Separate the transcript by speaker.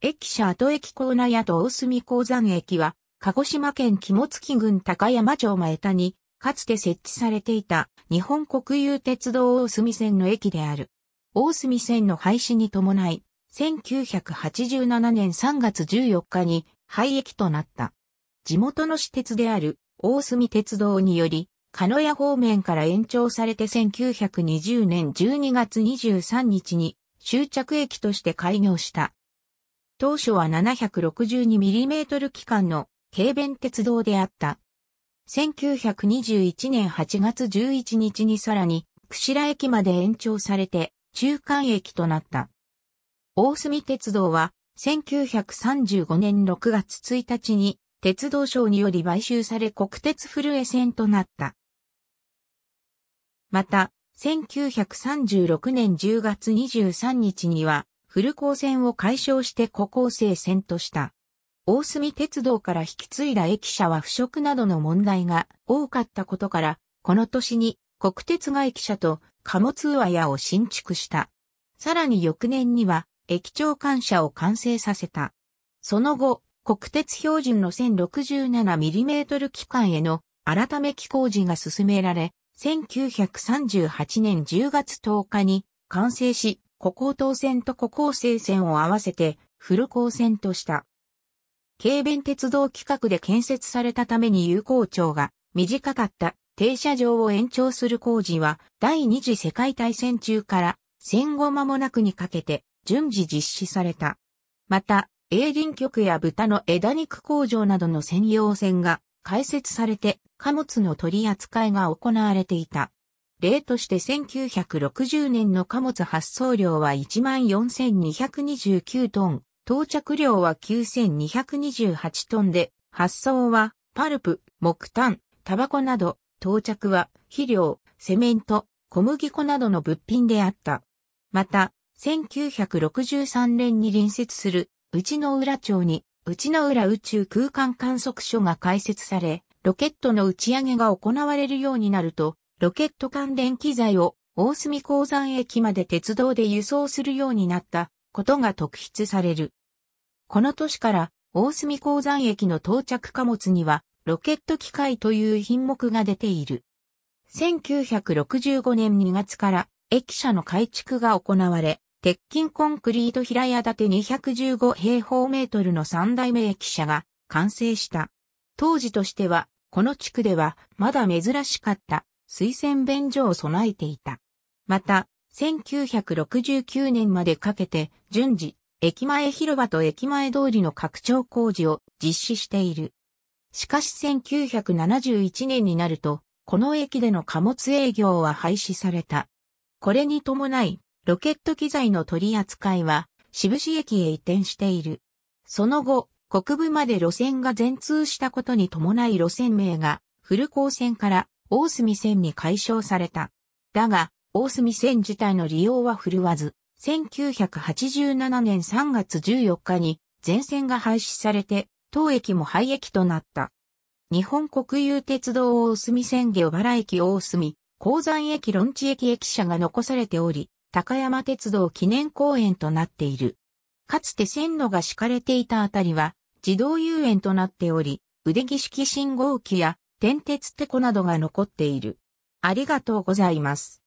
Speaker 1: 駅舎跡駅構内と大隅鉱山駅は、鹿児島県肝付郡高山町前田に、かつて設置されていた日本国有鉄道大隅線の駅である。大隅線の廃止に伴い、1987年3月14日に廃駅となった。地元の私鉄である大隅鉄道により、鹿屋方面から延長されて1920年12月23日に終着駅として開業した。当初は 762mm 機関の軽便鉄道であった。1921年8月11日にさらに、串良駅まで延長されて、中間駅となった。大隅鉄道は、1935年6月1日に、鉄道省により買収され国鉄古江線となった。また、1936年10月23日には、古高線を解消して古高生線とした。大隅鉄道から引き継いだ駅舎は腐食などの問題が多かったことから、この年に国鉄が駅舎と貨物上屋を新築した。さらに翌年には駅長官舎を完成させた。その後、国鉄標準の 1067mm 機関への改め機工事が進められ、1938年10月10日に完成し、古高島線と古高西線を合わせて、古高線とした。軽便鉄道規格で建設されたために有効長が短かった停車場を延長する工事は第二次世界大戦中から戦後間もなくにかけて順次実施された。また、営林局や豚の枝肉工場などの専用線が開設されて貨物の取り扱いが行われていた。例として1960年の貨物発送量は14,229トン、到着量は9,228トンで、発送はパルプ、木炭、タバコなど、到着は肥料、セメント、小麦粉などの物品であった。また、1963年に隣接する内野浦町に内野浦宇宙空間観測所が開設され、ロケットの打ち上げが行われるようになると、ロケット関連機材を大隅鉱山駅まで鉄道で輸送するようになったことが特筆される。この年から大隅鉱山駅の到着貨物にはロケット機械という品目が出ている。1965年2月から駅舎の改築が行われ、鉄筋コンクリート平屋建て215平方メートルの三代目駅舎が完成した。当時としては、この地区ではまだ珍しかった水洗便所を備えていた。また、1969年までかけて順次、駅前広場と駅前通りの拡張工事を実施している。しかし1971年になると、この駅での貨物営業は廃止された。これに伴い、ロケット機材の取り扱いは、渋市駅へ移転している。その後、国部まで路線が全通したことに伴い路線名が、古高線から大隅線に解消された。だが、大隅線自体の利用は振るわず、1987年3月14日に全線が廃止されて、当駅も廃駅となった。日本国有鉄道大隅線下小原駅大隅、鉱山駅論地駅駅舎が残されており、高山鉄道記念公園となっている。かつて線路が敷かれていたあたりは、自動遊園となっており、腕木式信号機や天鉄テコなどが残っている。ありがとうございます。